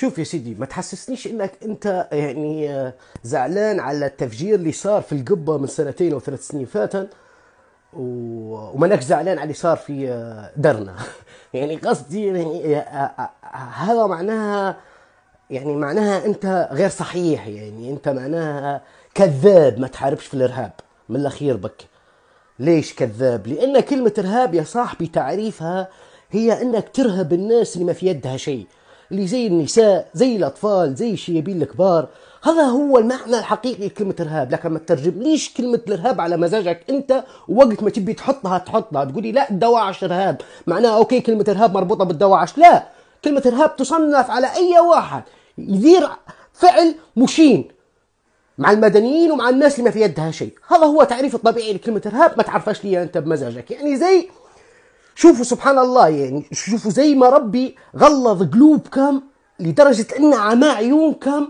شوف يا سيدي ما تحسسنيش انك انت يعني آه، زعلان على التفجير اللي صار في القبه من سنتين او ثلاث سنين وما ومانك زعلان على اللي صار في آه، درنا يعني قصدي يعني آه، هذا معناها يعني معناها انت غير صحيح يعني انت معناها كذاب ما تحاربش في الارهاب من الاخير بك ليش كذاب لان كلمه ارهاب يا صاحبي تعريفها هي انك ترهب الناس اللي ما في يدها شيء اللي زي النساء زي الأطفال زي الشيابين الكبار هذا هو المعنى الحقيقي لكلمة إرهاب لكن ما تترجمليش كلمة الإرهاب على مزاجك أنت وقت ما تبي تحطها تحطها تقولي لا الدواعش إرهاب معناها أوكي كلمة إرهاب مربوطة بالدواعش لا كلمة إرهاب تصنف على أي واحد يدير فعل مشين مع المدنيين ومع الناس اللي ما في يدها شيء هذا هو تعريف الطبيعي لكلمة إرهاب ما تعرفش لي أنت بمزاجك يعني زي شوفوا سبحان الله يعني شوفوا زي ما ربي غلظ قلوبكم لدرجة إن عمى عيونكم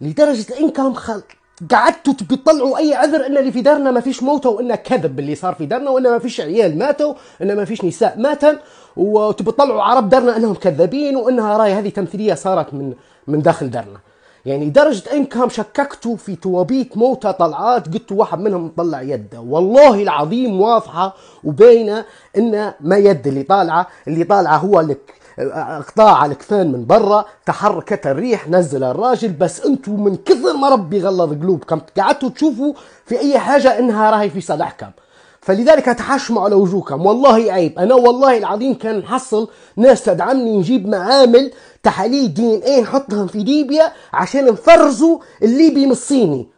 لدرجة إنكم خل... قعدتوا بتطلعوا اي عذر ان اللي في دارنا ما فيش موتى وانه كذب اللي صار في دارنا وانه ما فيش عيال ماتوا انه ما فيش نساء ماتن وتبي تطلعوا عرب دارنا انهم كذابين وانها راي هذه تمثيليه صارت من من داخل دارنا يعني لدرجة انكم شككتوا في توابيت موتى طلعات قلتوا واحد منهم مطلع يده والله العظيم واضحة وباينة ان ما يد اللي طالعة اللي طالعة هو لك اقطاع الكفان من برا تحركت الريح نزل الراجل بس انتو من كثر ما ربي غلظ قلوبكم قعدتوا تشوفوا في اي حاجه انها راهي في صالحكم فلذلك هتحشموا على وجوهكم والله عيب انا والله العظيم كان نحصل ناس تدعمني نجيب معامل تحاليل دي ان ايه نحطهم في ليبيا عشان نفرزوا الليبي من الصيني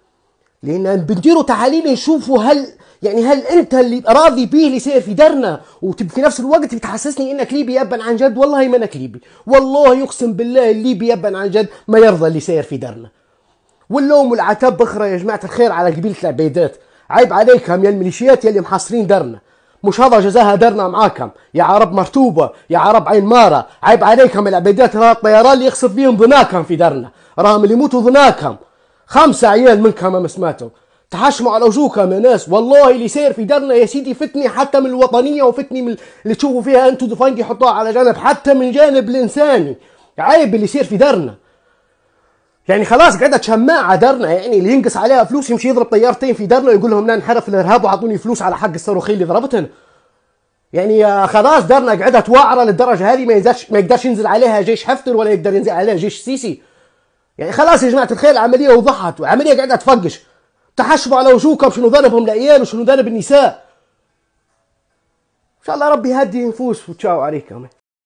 لان بنديروا تحاليل نشوفوا هل يعني هل انت اللي راضي بيه اللي يصير في دارنا وفي نفس الوقت بتحسسني انك ليبي يبا عن جد والله ما انك ليبي والله يقسم بالله الليبي يبا عن جد ما يرضى اللي يصير في دارنا واللوم والعتاب اخرى يا جماعه الخير على قبيله العبيدات عيب عليكم يا الميليشيات يلي محاصرين دارنا مش هذا جزاها دارنا معاكم يا عرب مرتوبة يا عرب عين مارة عيب عليكم العبيدات راه الطيران اللي يقصف بيهم ظناكم في دارنا راهم اللي يموتوا ظناكم خمسة عيال منكم ما سمعتوا تحشموا على وجوهكم يا ناس والله اللي سير في دارنا يا سيدي فتني حتى من الوطنية وفتني من اللي تشوفوا فيها انتو دفنجي حطوها على جانب حتى من جانب الإنساني عيب اللي يصير في دارنا يعني خلاص قعدت شماعه درنا يعني اللي ينقص عليها فلوس يمشي يضرب طيارتين في درنا ويقول لهم لا انحرف الارهاب واعطوني فلوس على حق الصاروخين اللي ضربتهم. يعني خلاص درنا قعدت واعره للدرجه هذه ما يقدرش ما يقدرش ينزل عليها جيش حفتر ولا يقدر ينزل عليها جيش سيسي يعني خلاص يا جماعه الخير العمليه وضحت وعمليه قاعده تفقش تحشبوا على وجوهكم شنو ضربهم العيال وشنو ضرب النساء ان شاء الله ربي يهدي نفوس وتشاو عليكم